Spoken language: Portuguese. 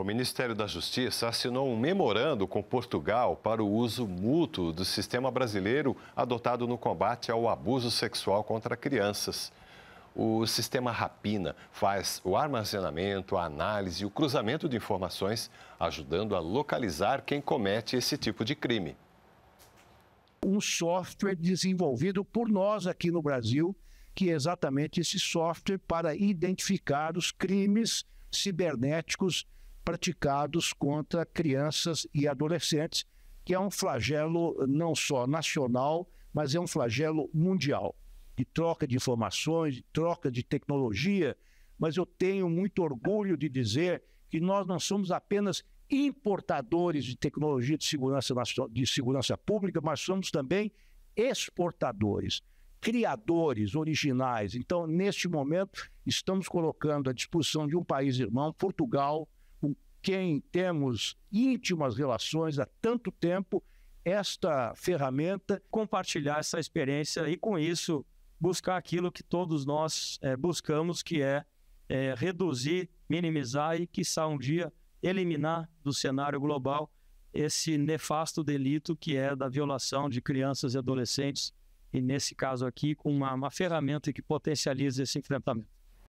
O Ministério da Justiça assinou um memorando com Portugal para o uso mútuo do sistema brasileiro adotado no combate ao abuso sexual contra crianças. O sistema Rapina faz o armazenamento, a análise e o cruzamento de informações, ajudando a localizar quem comete esse tipo de crime. Um software desenvolvido por nós aqui no Brasil, que é exatamente esse software para identificar os crimes cibernéticos praticados contra crianças e adolescentes, que é um flagelo não só nacional, mas é um flagelo mundial, de troca de informações, de troca de tecnologia. Mas eu tenho muito orgulho de dizer que nós não somos apenas importadores de tecnologia de segurança, de segurança pública, mas somos também exportadores, criadores originais. Então, neste momento, estamos colocando à disposição de um país irmão, Portugal, quem temos íntimas relações há tanto tempo, esta ferramenta, compartilhar essa experiência e, com isso, buscar aquilo que todos nós é, buscamos, que é, é, reduzir, minimizar e, quiçá, um dia eliminar do cenário global esse nefasto delito que é da violação de crianças e adolescentes, e nesse caso aqui, com uma, uma ferramenta que potencializa esse enfrentamento.